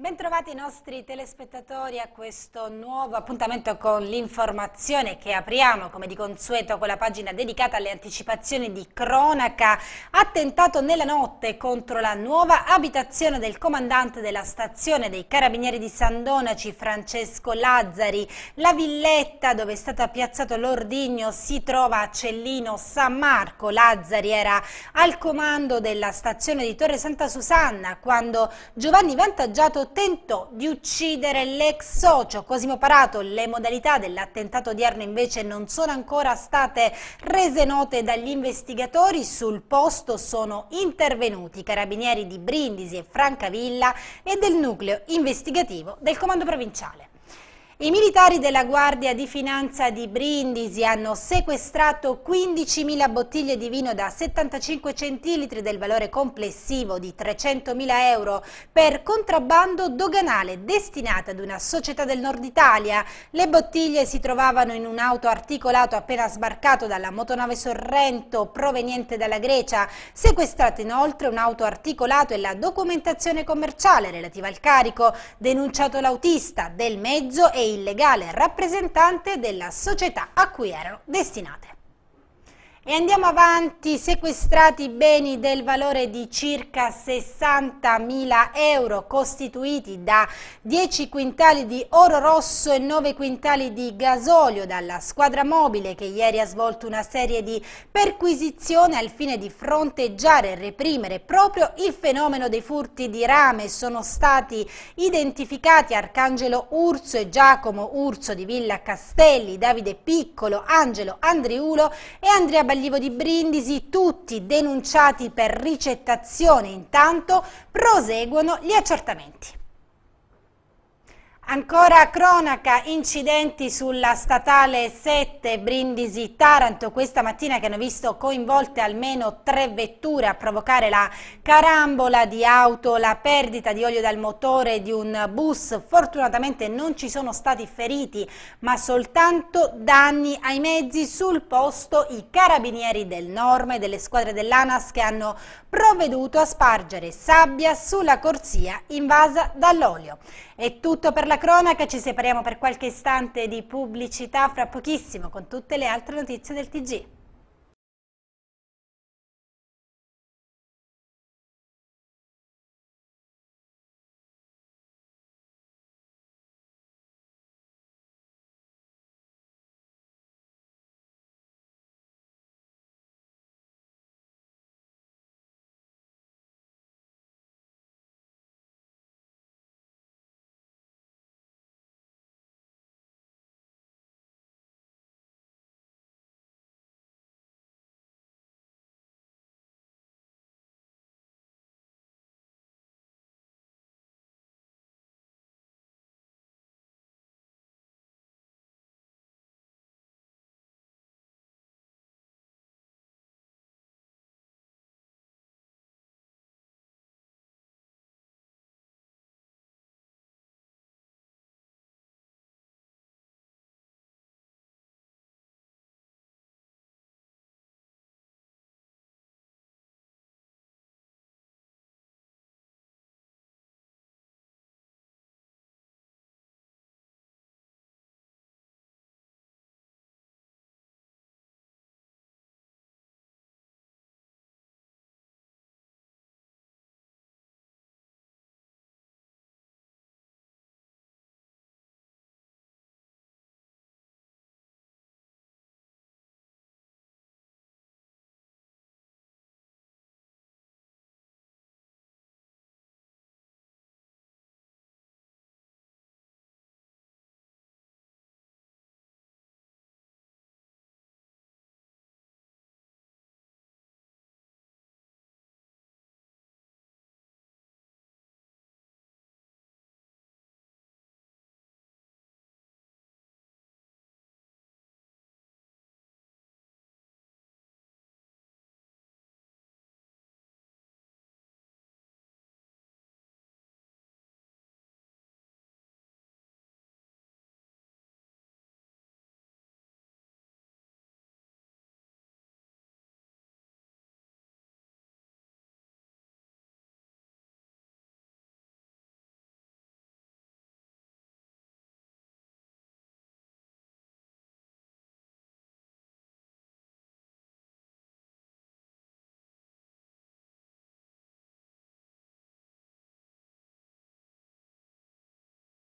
Bentrovati i nostri telespettatori a questo nuovo appuntamento con l'informazione che apriamo come di consueto con la pagina dedicata alle anticipazioni di cronaca attentato nella notte contro la nuova abitazione del comandante della stazione dei carabinieri di San Donaci Francesco Lazzari la villetta dove è stato piazzato l'ordigno si trova a Cellino San Marco Lazzari era al comando della stazione di Torre Santa Susanna quando Giovanni Vantaggiato tentò di uccidere l'ex socio Cosimo Parato. Le modalità dell'attentato odierno invece non sono ancora state rese note dagli investigatori. Sul posto sono intervenuti i carabinieri di Brindisi e Francavilla e del nucleo investigativo del comando provinciale. I militari della Guardia di Finanza di Brindisi hanno sequestrato 15.000 bottiglie di vino da 75 centilitri del valore complessivo di 300.000 euro per contrabbando doganale destinata ad una società del nord Italia. Le bottiglie si trovavano in un auto articolato appena sbarcato dalla motonave Sorrento proveniente dalla Grecia. Sequestrate inoltre un auto articolato e la documentazione commerciale relativa al carico, denunciato l'autista del mezzo e illegale rappresentante della società a cui erano destinate. E andiamo avanti, sequestrati beni del valore di circa 60.000 euro costituiti da 10 quintali di oro rosso e 9 quintali di gasolio dalla squadra mobile che ieri ha svolto una serie di perquisizioni al fine di fronteggiare e reprimere proprio il fenomeno dei furti di rame. Sono stati identificati Arcangelo Urso e Giacomo Urso di Villa Castelli, Davide Piccolo, Angelo Andriulo e Andrea Bagliani allievo di Brindisi, tutti denunciati per ricettazione, intanto proseguono gli accertamenti. Ancora cronaca, incidenti sulla statale 7 Brindisi-Taranto questa mattina che hanno visto coinvolte almeno tre vetture a provocare la carambola di auto, la perdita di olio dal motore di un bus. Fortunatamente non ci sono stati feriti ma soltanto danni ai mezzi. Sul posto i carabinieri del Norma e delle squadre dell'ANAS che hanno provveduto a spargere sabbia sulla corsia invasa dall'olio. È tutto per la cronaca, ci separiamo per qualche istante di pubblicità fra pochissimo con tutte le altre notizie del TG.